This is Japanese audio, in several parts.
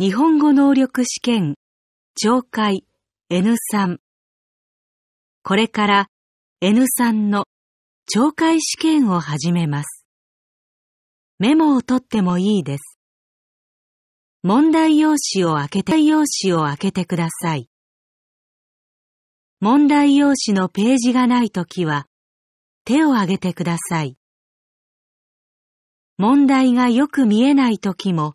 日本語能力試験、懲戒 N3。これから N3 の懲戒試験を始めます。メモを取ってもいいです。問題用紙を開けて、用紙を開けてください。問題用紙のページがないときは、手を挙げてください。問題がよく見えないときも、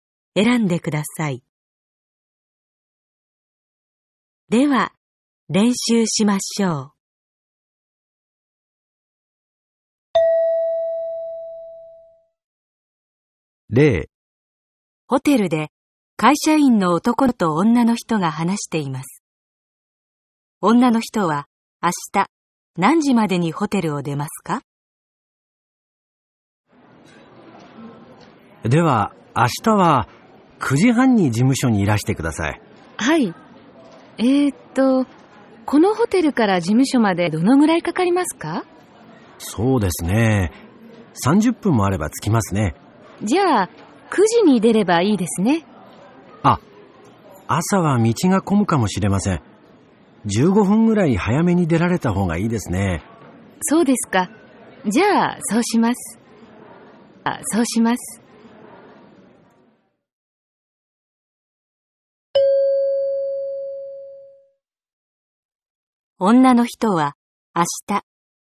選んでください。では、練習しましょう。例ホテルで会社員の男と女の人が話しています。女の人は明日何時までにホテルを出ますかでは明日は9時半に事務所にいらしてください。はい。えー、っと、このホテルから事務所までどのぐらいかかりますかそうですね。30分もあれば着きますね。じゃあ、9時に出ればいいですね。あ、朝は道が混むかもしれません。15分ぐらい早めに出られた方がいいですね。そうですか。じゃあ、そうします。あ、そうします。女の人は明日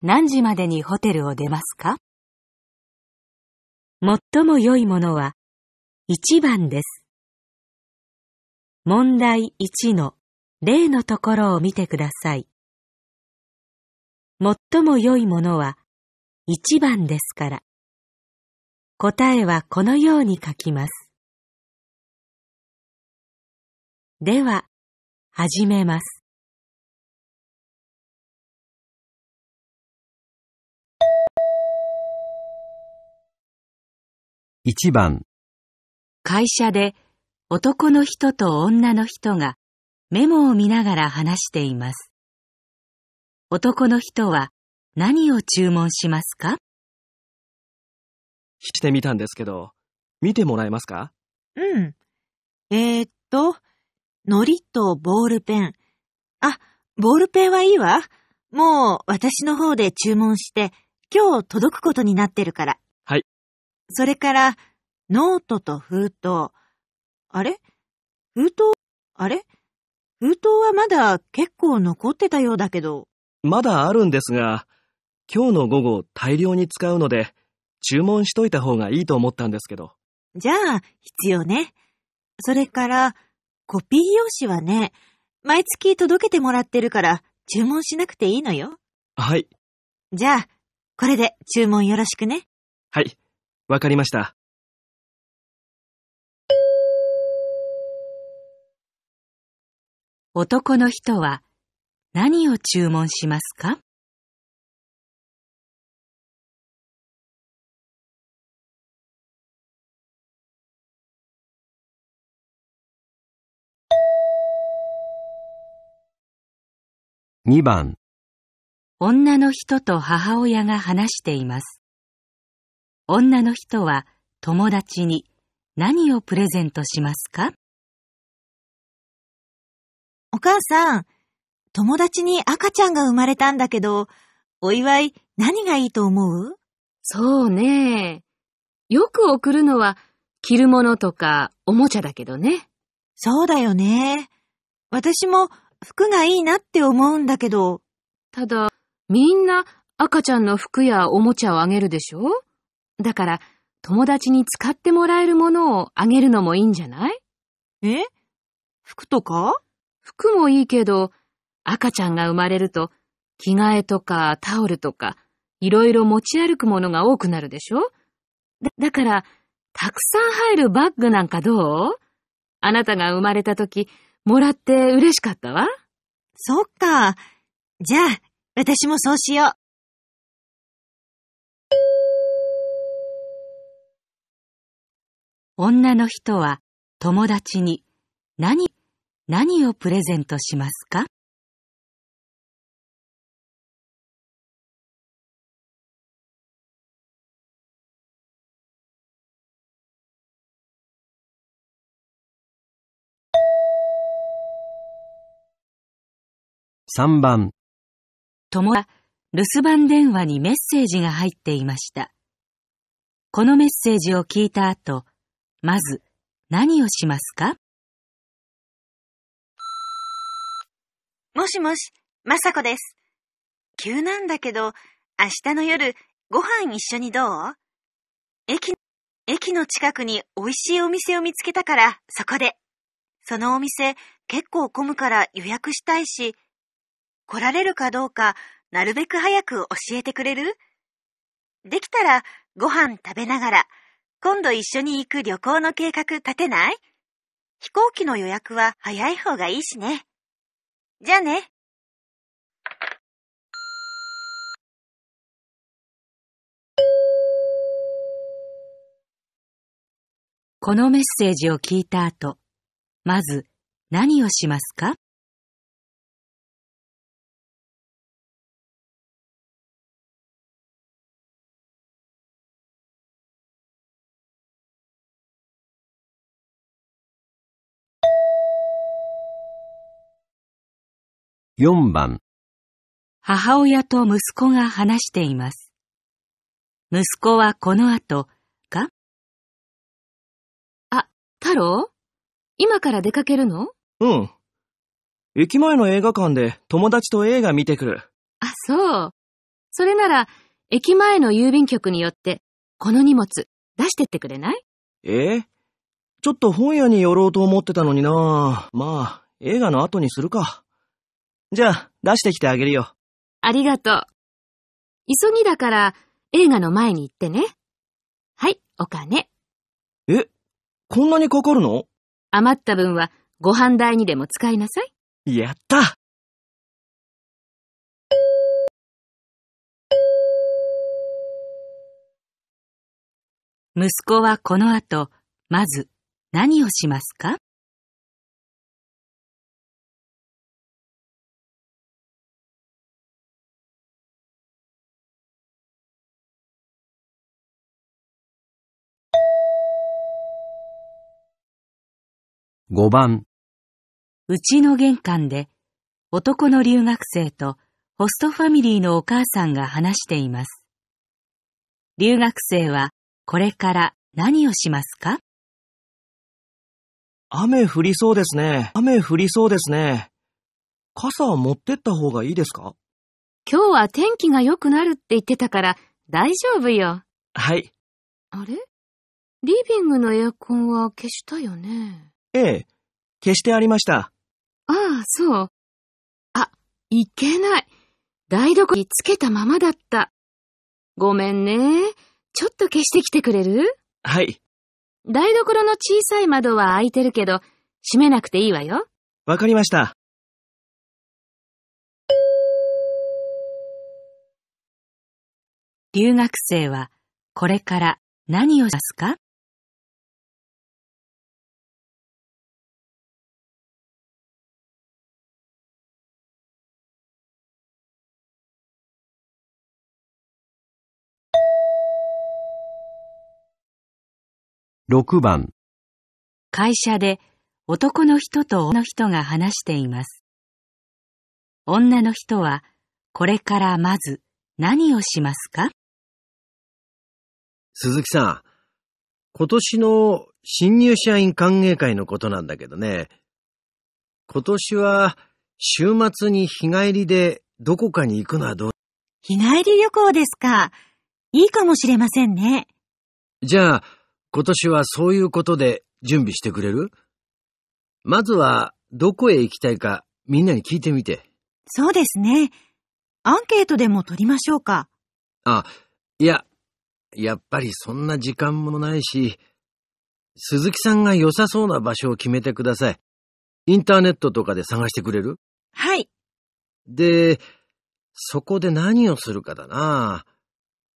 何時までにホテルを出ますか最も良いものは1番です。問題1の例のところを見てください。最も良いものは1番ですから。答えはこのように書きます。では、始めます。1番会社で男の人と女の人がメモを見ながら話しています。男の人は何を注文しますかしてみたんですけど、見てもらえますかうん。えー、っと、りとボールペン。あ、ボールペンはいいわ。もう私の方で注文して、今日届くことになってるから。それから、ノートと封筒。あれ封筒あれ封筒はまだ結構残ってたようだけど。まだあるんですが、今日の午後大量に使うので、注文しといた方がいいと思ったんですけど。じゃあ、必要ね。それから、コピー用紙はね、毎月届けてもらってるから、注文しなくていいのよ。はい。じゃあ、これで注文よろしくね。はい。わかりました。男の人は何を注文しますか2番女の人と母親が話しています。女の人は友達に何をプレゼントしますかお母さん、友達に赤ちゃんが生まれたんだけど、お祝い何がいいと思うそうね。よく送るのは着るものとかおもちゃだけどね。そうだよね。私も服がいいなって思うんだけど。ただ、みんな赤ちゃんの服やおもちゃをあげるでしょだから、友達に使ってもらえるものをあげるのもいいんじゃないえ服とか服もいいけど、赤ちゃんが生まれると、着替えとかタオルとか、いろいろ持ち歩くものが多くなるでしょだだから、たくさん入るバッグなんかどうあなたが生まれた時、もらって嬉しかったわ。そっか。じゃあ、私もそうしよう。女の人は友達に何、何をプレゼントしますか3番友は留守番電話にメッセージが入っていました。このメッセージを聞いた後、まず何をしますかもしもし、まさこです。急なんだけど、明日の夜、ご飯一緒にどう駅、駅の近くに美味しいお店を見つけたから、そこで。そのお店、結構混むから予約したいし、来られるかどうか、なるべく早く教えてくれるできたら、ご飯食べながら、今度一緒に行く旅行の計画立てない飛行機の予約は早い方がいいしね。じゃあね。このメッセージを聞いた後、まず何をしますか4番母親と息子が話しています。息子はこの後、があ、太郎今から出かけるのうん。駅前の映画館で友達と映画見てくる。あ、そう。それなら、駅前の郵便局によって、この荷物、出してってくれないええちょっと本屋に寄ろうと思ってたのになまあ、映画の後にするか。じゃあ、出してきてあげるよ。ありがとう。急ぎだから、映画の前に行ってね。はい、お金。え、こんなにかかるの余った分は、ご飯代にでも使いなさい。やった息子はこの後、まず何をしますか5番うちの玄関で男の留学生とホストファミリーのお母さんが話しています。留学生はこれから何をしますか雨降りそうですね。雨降りそうですね。傘を持ってった方がいいですか今日は天気が良くなるって言ってたから大丈夫よ。はい。あれリビングのエアコンは消したよね。ええ、消してありました。ああ、そう。あ、いけない。台所につけたままだった。ごめんね。ちょっと消してきてくれるはい。台所の小さい窓は開いてるけど、閉めなくていいわよ。わかりました。留学生はこれから何をしますか6番会社で男の人と女の人が話しています。女の人はこれからまず何をしますか鈴木さん、今年の新入社員歓迎会のことなんだけどね。今年は週末に日帰りでどこかに行くのはどう日帰り旅行ですか。いいかもしれませんね。じゃあ、今年はそういうことで準備してくれるまずは、どこへ行きたいか、みんなに聞いてみて。そうですね。アンケートでも取りましょうか。あ、いや、やっぱりそんな時間もないし、鈴木さんが良さそうな場所を決めてください。インターネットとかで探してくれるはい。で、そこで何をするかだな。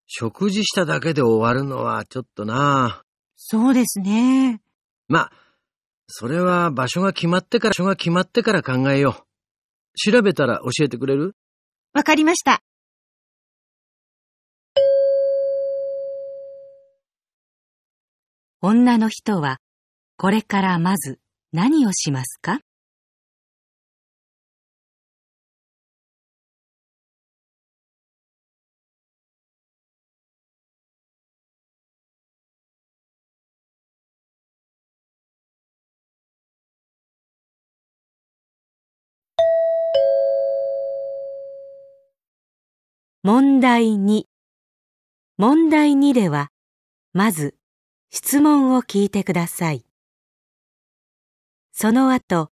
食事しただけで終わるのはちょっとな。そうですね。まあ、それは場所が決まってから、場所が決まってから考えよう。調べたら教えてくれるわかりました。女の人はこれからまず何をしますか問題2問題2ではまず質問を聞いてくださいその後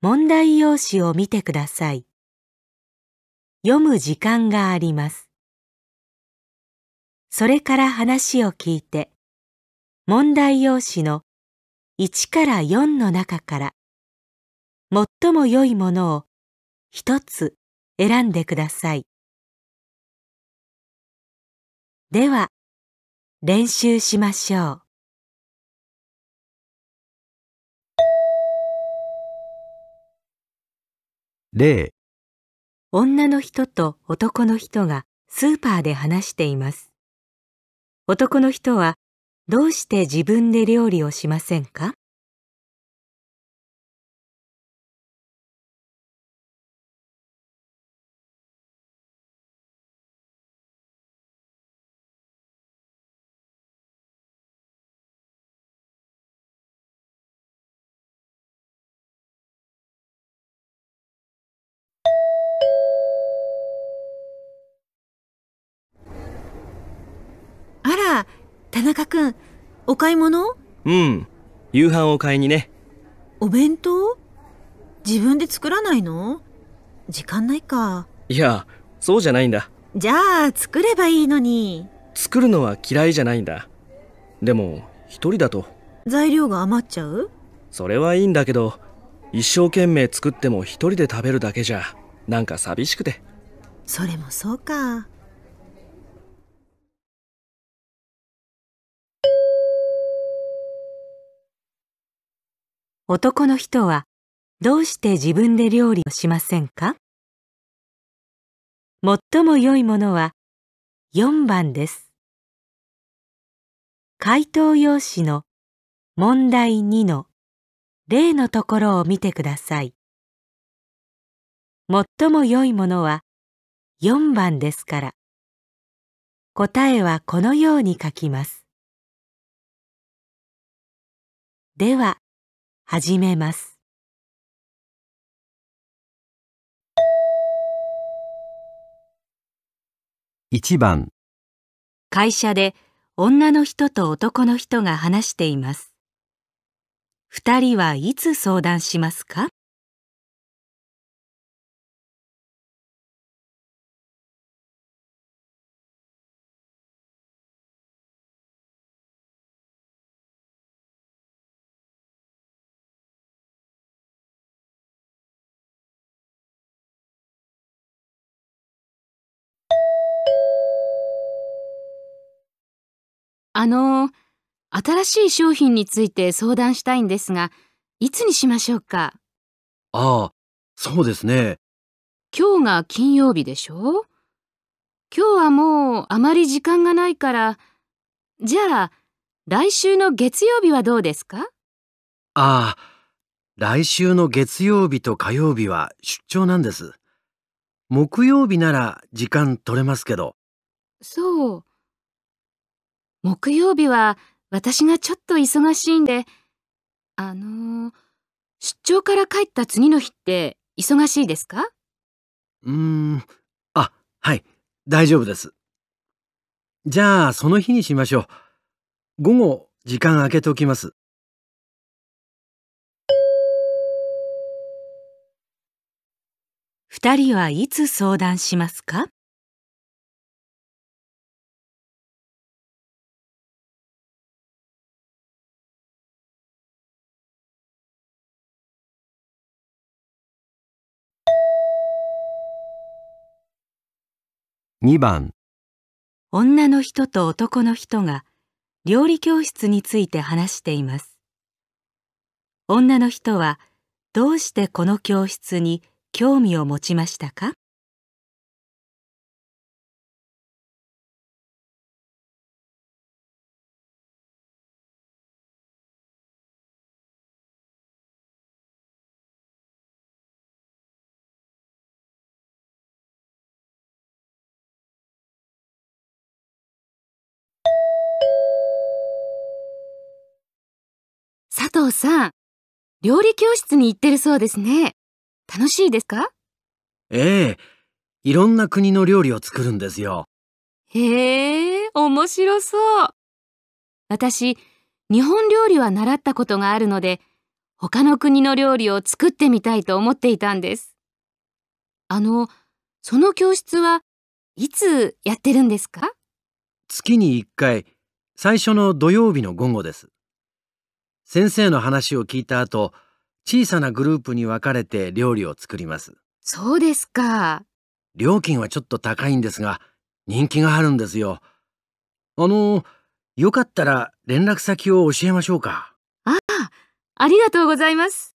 問題用紙を見てください読む時間がありますそれから話を聞いて問題用紙の1から4の中から最も良いものを1つ選んでください。では練習しましょう例女の人と男の人がスーパーで話しています男の人はどうして自分で料理をしませんかお買い物うん夕飯を買いにねお弁当自分で作らないの時間ないかいやそうじゃないんだじゃあ作ればいいのに作るのは嫌いじゃないんだでも一人だと材料が余っちゃうそれはいいんだけど一生懸命作っても一人で食べるだけじゃなんか寂しくてそれもそうか男の人はどうして自分で料理をしませんか最も良いものは4番です。回答用紙の問題2の例のところを見てください。最も良いものは4番ですから、答えはこのように書きます。では、始めます1番会社で女の人と男の人が話しています二人はいつ相談しますかあの、新しい商品について相談したいんですが、いつにしましょうかああ、そうですね。今日が金曜日でしょ今日はもうあまり時間がないから、じゃあ、来週の月曜日はどうですかああ、来週の月曜日と火曜日は出張なんです。木曜日なら時間取れますけど。そう。木曜日は私がちょっと忙しいんで、あのー、出張から帰った次の日って忙しいですかうーん、あ、はい、大丈夫です。じゃあ、その日にしましょう。午後、時間空けておきます。二人はいつ相談しますか2番女の人と男の人が料理教室について話しています女の人はどうしてこの教室に興味を持ちましたか藤さん、料理教室に行ってるそうですね。楽しいですかええ、いろんな国の料理を作るんですよ。へえ、面白そう。私、日本料理は習ったことがあるので、他の国の料理を作ってみたいと思っていたんです。あの、その教室はいつやってるんですか月に1回、最初の土曜日の午後です。先生の話を聞いた後、小さなグループに分かれて料理を作ります。そうですか。料金はちょっと高いんですが、人気があるんですよ。あの、よかったら連絡先を教えましょうか。ああ、ありがとうございます。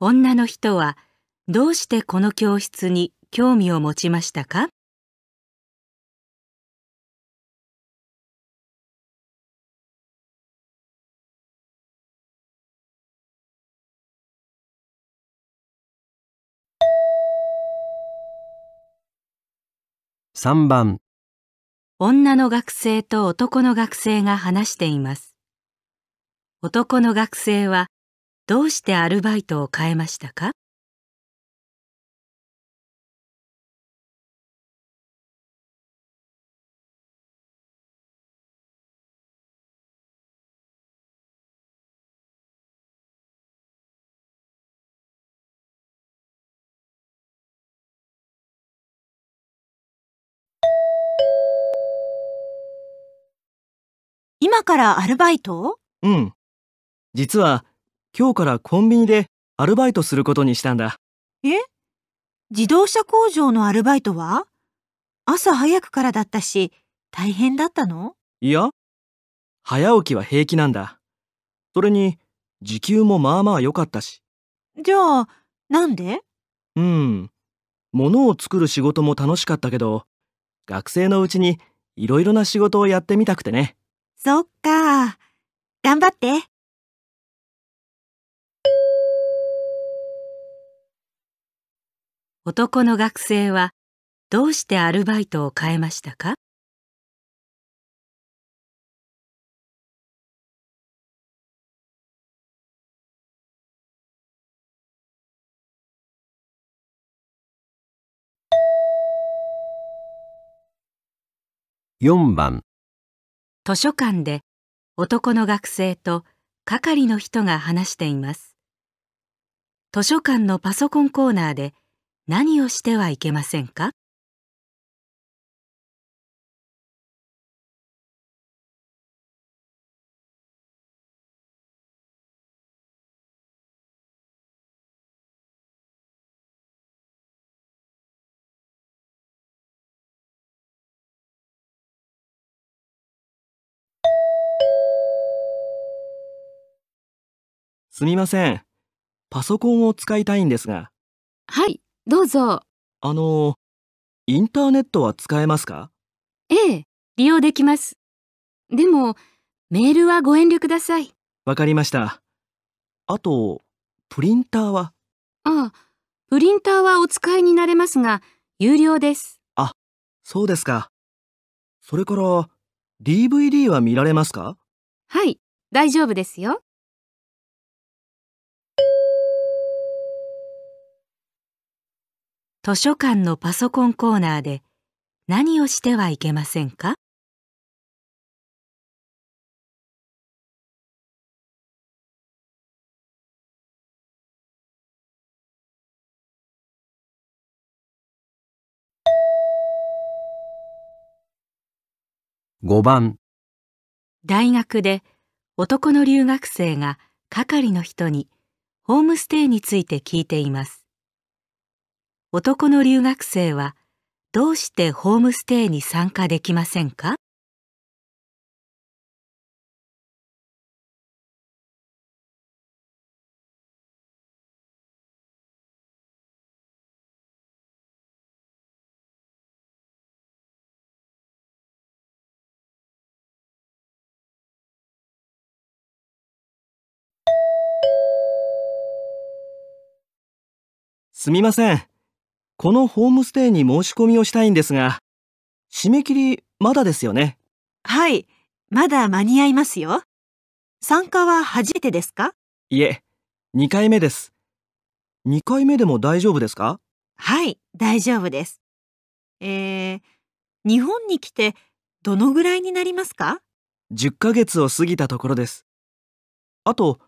女の人はどうしてこの教室に興味を持ちましたか3番女の学生と男の学生が話しています男の学生はどうしてアルバイトを変えましたか今からアルバイトうん。実は、今日からコンビニでアルバイトすることにしたんだ。え自動車工場のアルバイトは朝早くからだったし、大変だったのいや、早起きは平気なんだ。それに、時給もまあまあ良かったし。じゃあ、なんでうん。物を作る仕事も楽しかったけど、学生のうちにいろいろな仕事をやってみたくてね。そっか。頑張って。男の学生はどうしてアルバイトを変えましたか4番図書館で男の学生と係の人が話しています図書館のパソコンコーナーで何をしてはいけませんかすみません。パソコンを使いたいんですが。はい、どうぞ。あの、インターネットは使えますかええ、利用できます。でも、メールはご遠慮ください。わかりました。あと、プリンターはああ、プリンターはお使いになれますが、有料です。あ、そうですか。それから、DVD は見られますかはい、大丈夫ですよ。図書館のパソコンコーナーで何をしてはいけませんか5番大学で男の留学生が係の人にホームステイについて聞いています男の留学生はどうしてホームステイに参加できませんかすみません。このホームステイに申し込みをしたいんですが、締め切りまだですよね。はい、まだ間に合いますよ。参加は初めてですかいえ、2回目です。2回目でも大丈夫ですかはい、大丈夫です。えー、日本に来てどのぐらいになりますか ?10 ヶ月を過ぎたところです。あと、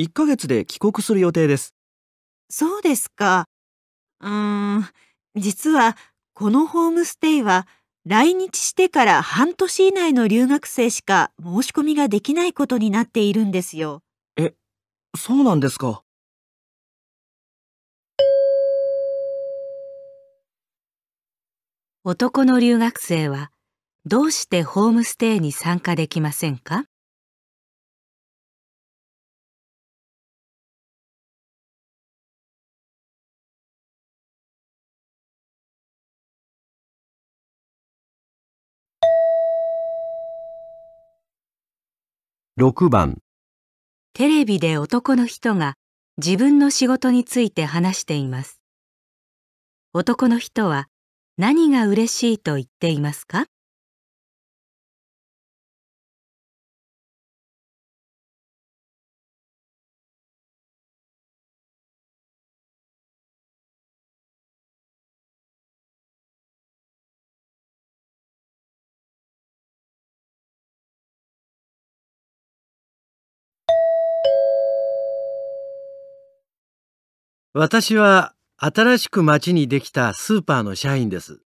1ヶ月で帰国する予定です。そうですか。うーん、実はこのホームステイは来日してから半年以内の留学生しか申し込みができないことになっているんですよ。え、そうなんですか。男の留学生はどうしてホームステイに参加できませんか6番テレビで男の人が自分の仕事について話しています。男の人は何が嬉しいと言っていますか私は新しく町にできたスーパーの社員です。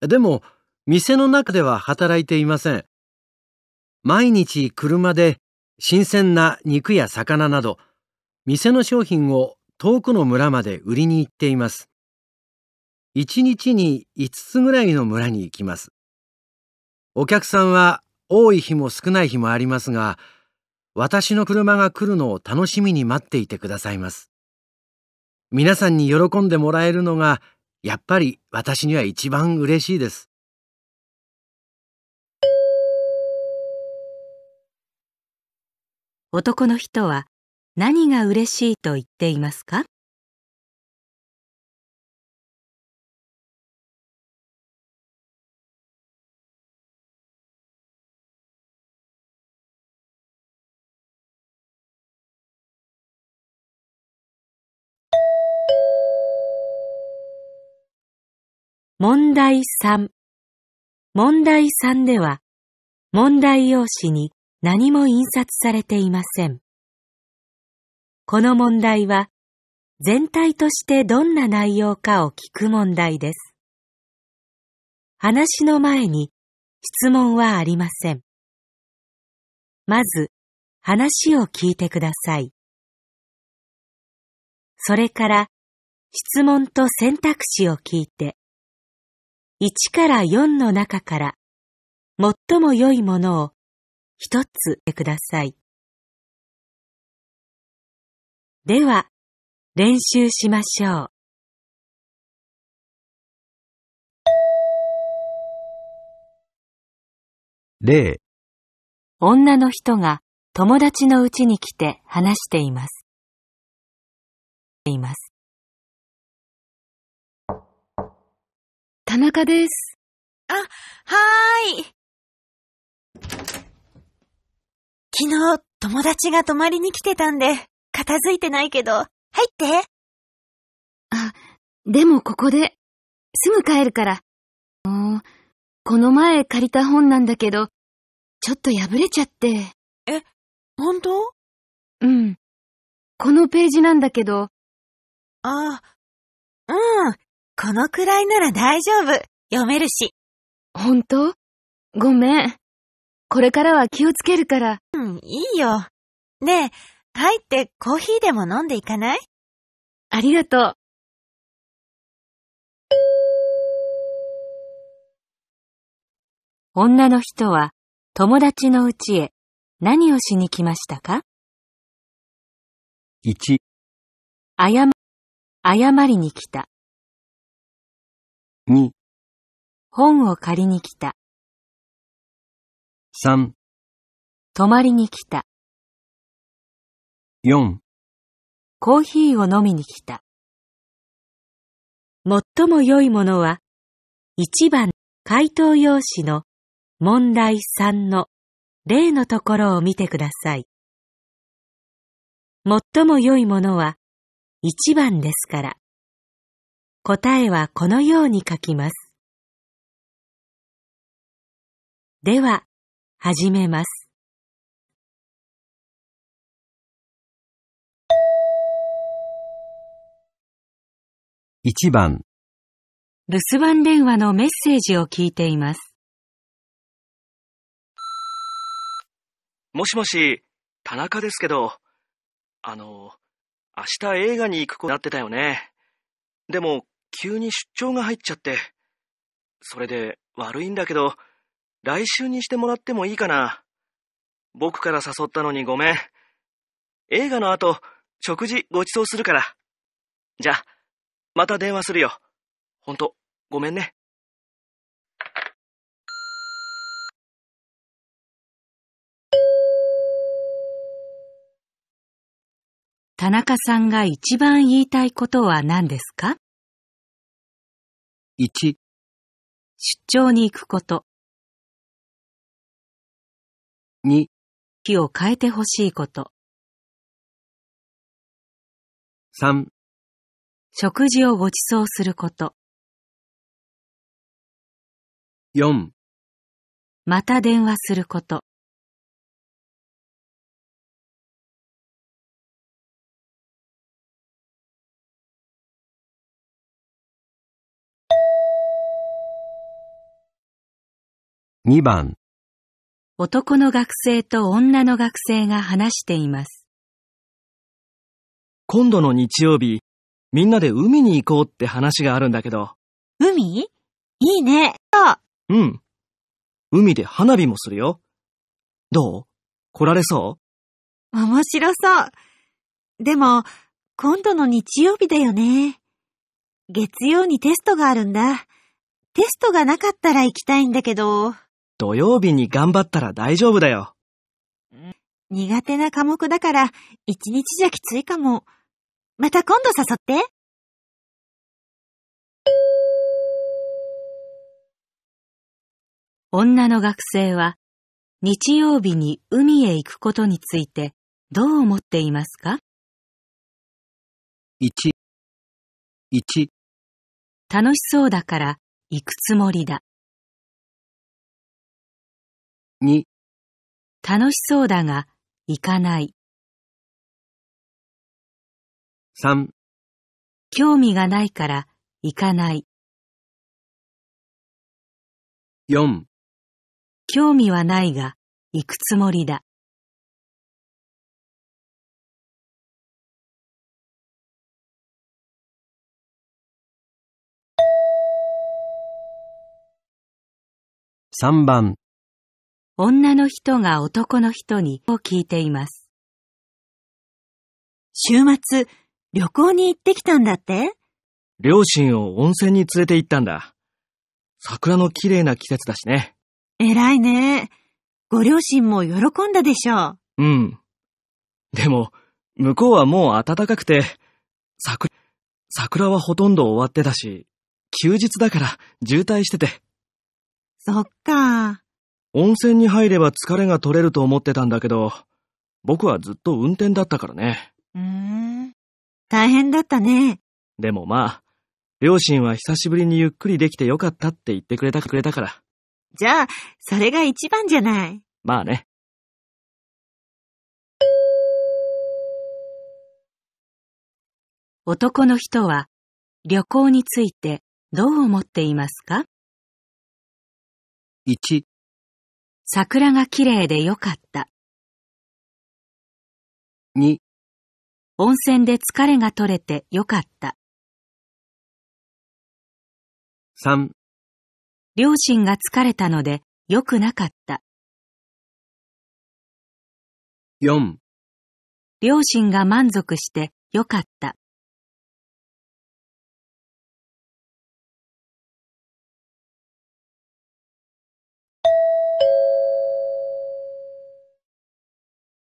でも、店の中では働いていません。毎日車で新鮮な肉や魚など、店の商品を遠くの村まで売りに行っています。一日に5つぐらいの村に行きます。お客さんは多い日も少ない日もありますが、私の車が来るのを楽しみに待っていてくださいます。皆さんに喜んでもらえるのがやっぱり私には一番嬉しいです。男の人は何が嬉しいと言っていますか問題3。問題3では、問題用紙に何も印刷されていません。この問題は、全体としてどんな内容かを聞く問題です。話の前に質問はありません。まず、話を聞いてください。それから、質問と選択肢を聞いて、1から4の中から、最も良いものを一つください。では、練習しましょう。例女の人が友達の家に来て話しています。います。田中です。あ、はーい。昨日、友達が泊まりに来てたんで、片付いてないけど、入って。あ、でもここで、すぐ帰るから。もう、この前借りた本なんだけど、ちょっと破れちゃって。え、本当うん。このページなんだけど。ああ、うん。このくらいなら大丈夫。読めるし。本当ごめん。これからは気をつけるから。うん、いいよ。ねえ、入ってコーヒーでも飲んでいかないありがとう。女の人は友達のうちへ何をしに来ましたか ?1 謝、謝りに来た。2本を借りに来た3泊まりに来た4コーヒーを飲みに来た最も良いものは1番回答用紙の問題3の例のところを見てください。最も良いものは1番ですから。答えはこのように書きます。では、始めます。1番留守番電話のメッセージを聞いています。もしもし、田中ですけど、あの、明日映画に行く子になってたよね。でも、急に出張が入っちゃって。それで悪いんだけど、来週にしてもらってもいいかな。僕から誘ったのにごめん。映画の後、食事ごちそうするから。じゃあ、また電話するよ。ほんと、ごめんね。田中さんが一番言いたいことは何ですか1出張に行くこと2日を変えてほしいこと3食事をごちそうすること4また電話すること2番男の学生と女の学生が話しています。今度の日曜日、みんなで海に行こうって話があるんだけど。海いいね。うん。海で花火もするよ。どう来られそう面白そう。でも、今度の日曜日だよね。月曜にテストがあるんだ。テストがなかったら行きたいんだけど。土曜日に頑張ったら大丈夫だよ。苦手な科目だから、一日じゃきついかも。また今度誘って。女の学生は、日曜日に海へ行くことについて、どう思っていますか ?1、1楽しそうだから行くつもりだ。2楽しそうだが行かない3興味がないから行かない4興味はないが行くつもりだ3番女の人が男の人にを聞いています。週末、旅行に行ってきたんだって両親を温泉に連れて行ったんだ。桜の綺麗な季節だしね。偉いね。ご両親も喜んだでしょう。うん。でも、向こうはもう暖かくて、桜、桜はほとんど終わってたし、休日だから渋滞してて。そっか。温泉に入れば疲れが取れると思ってたんだけど、僕はずっと運転だったからね。うーん。大変だったね。でもまあ、両親は久しぶりにゆっくりできてよかったって言ってくれたくれたから。じゃあ、それが一番じゃない。まあね。男の人は旅行についてどう思っていますか 1, 桜が綺麗でよかった。2温泉で疲れが取れてよかった。3両親が疲れたので良くなかった。4両親が満足してよかった。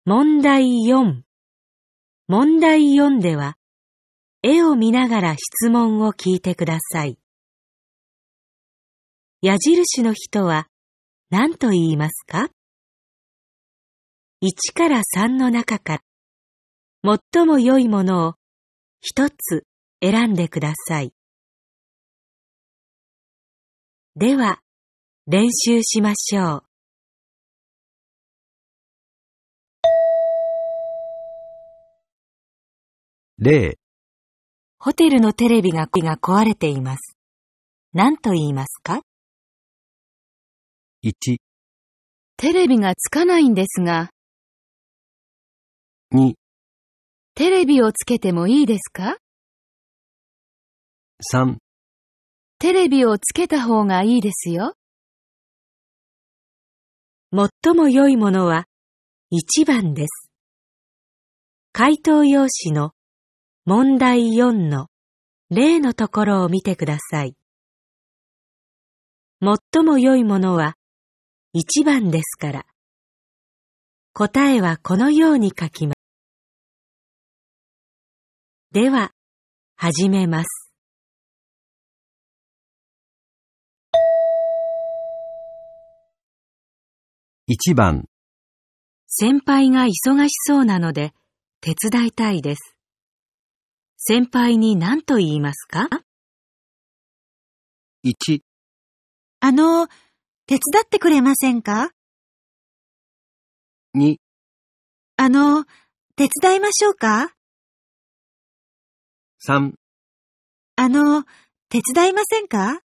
問題4。問題4では、絵を見ながら質問を聞いてください。矢印の人は何と言いますか ?1 から3の中から、最も良いものを一つ選んでください。では、練習しましょう。例、ホテルのテレビが壊れています。何と言いますか ?1、テレビがつかないんですが、2、テレビをつけてもいいですか3、テレビをつけた方がいいですよ。最も良いものは1番です。回答用紙の問題4の例のところを見てください。最も良いものは1番ですから。答えはこのように書きます。では、始めます。1番先輩が忙しそうなので手伝いたいです。先輩に何と言いますか ?1、あの、手伝ってくれませんか2、あの、手伝いましょうか3、あの、手伝いませんか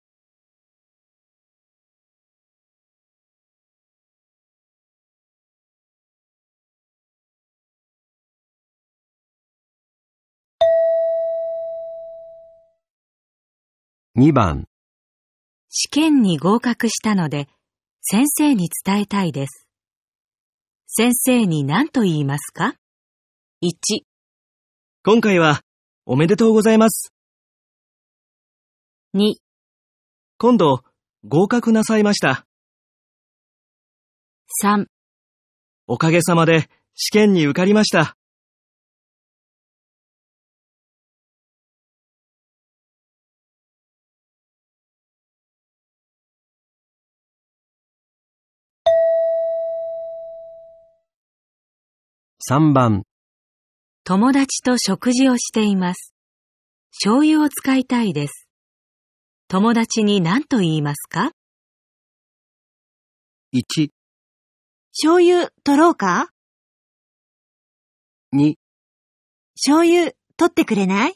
2番試験に合格したので先生に伝えたいです。先生に何と言いますか ?1 今回はおめでとうございます。2今度合格なさいました。3おかげさまで試験に受かりました。3番友達と食事をしています。醤油を使いたいです。友達に何と言いますか ?1 醤油取ろうか ?2 醤油取ってくれない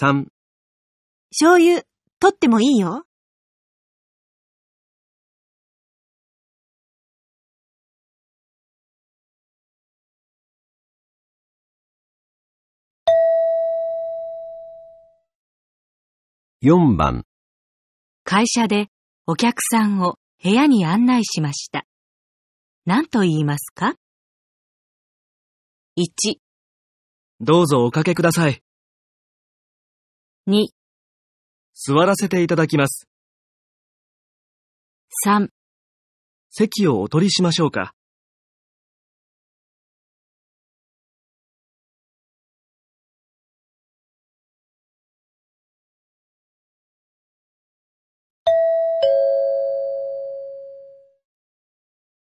?3 醤油取ってもいいよ。4番会社でお客さんを部屋に案内しました。何と言いますか ?1 どうぞおかけください。2座らせていただきます。3席をお取りしましょうか。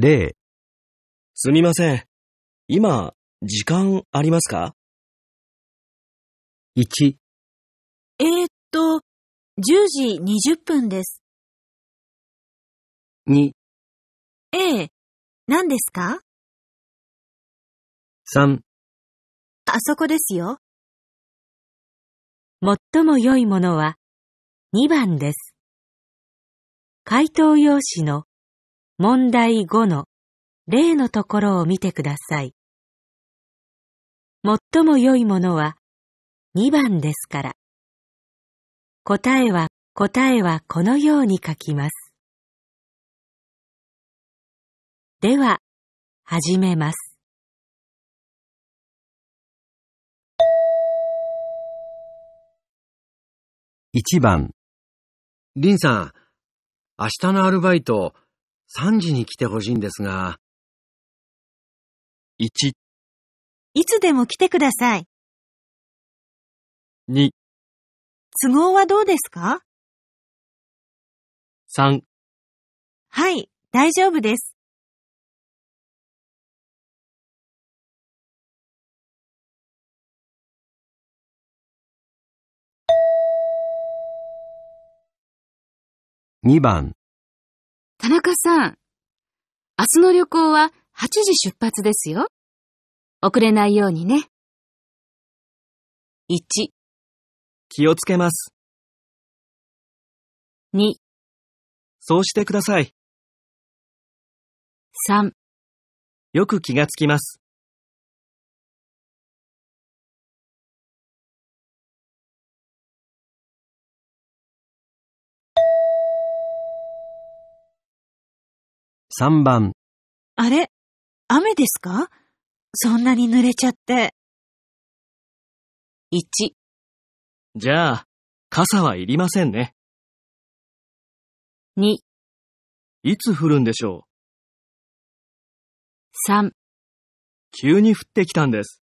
例。すみません。今、時間ありますか ?1。えー、っと、10時20分です。2。ええ、何ですか ?3。あそこですよ。最も良いものは2番です。回答用紙の問題5の例のところを見てください。最も良いものは2番ですから。答えは、答えはこのように書きます。では、始めます。1番。リンさん、明日のアルバイト、3時に来てほしいんですが。1、いつでも来てください。2、都合はどうですか3、はい、大丈夫です。2番田中さん、明日の旅行は8時出発ですよ。遅れないようにね。1、気をつけます。2、そうしてください。3、よく気がつきます。3番。あれ雨ですかそんなに濡れちゃって。1。じゃあ、傘はいりませんね。2。いつ降るんでしょう ?3。急に降ってきたんです。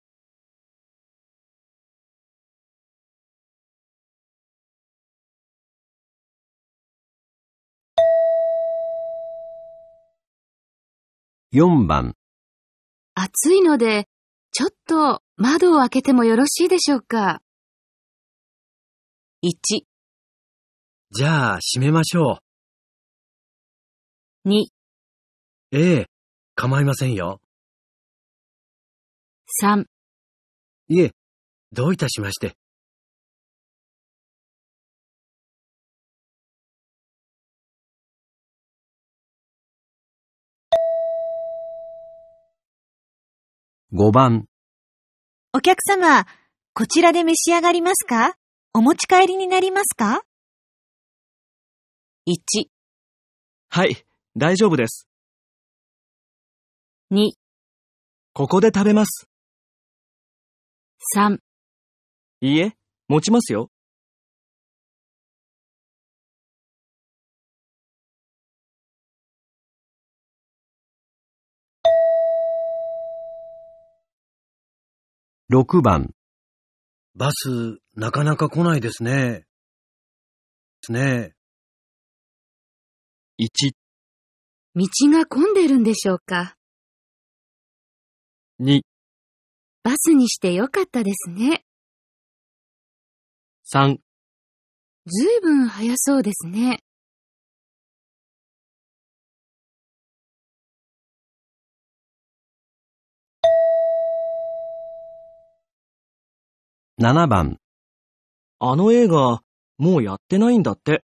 4番、暑いので、ちょっと窓を開けてもよろしいでしょうか ?1、じゃあ閉めましょ2、う。ええ、構いませんよ。3、いえ、どういたしまして。5番。お客様、こちらで召し上がりますかお持ち帰りになりますか ?1、はい、大丈夫です。2、ここで食べます。3いいえ、持ちますよ。6番。バス、なかなか来ないですね。ですね。1、道が混んでるんでしょうか2、バスにしてよかったですね。3、ずいぶん早そうですね。7番あの映画、もうやってないんだって。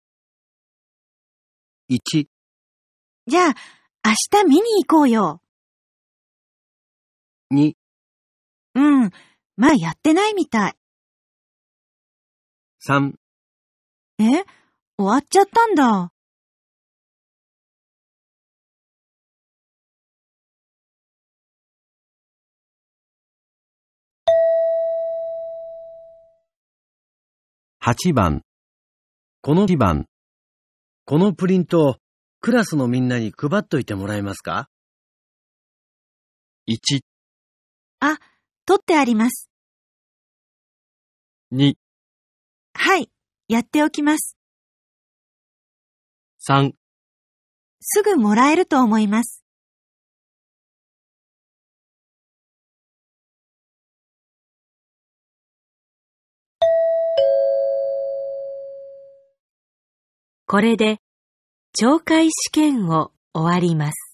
1じゃあ、明日見に行こうよ。2うん。まあやってないみたい。3え終わっちゃったんだ。8番。この2番。このプリントをクラスのみんなに配っといてもらえますか ?1、あ、取ってあります。2、はい、やっておきます。3。すぐもらえると思います。これで懲戒試験を終わります。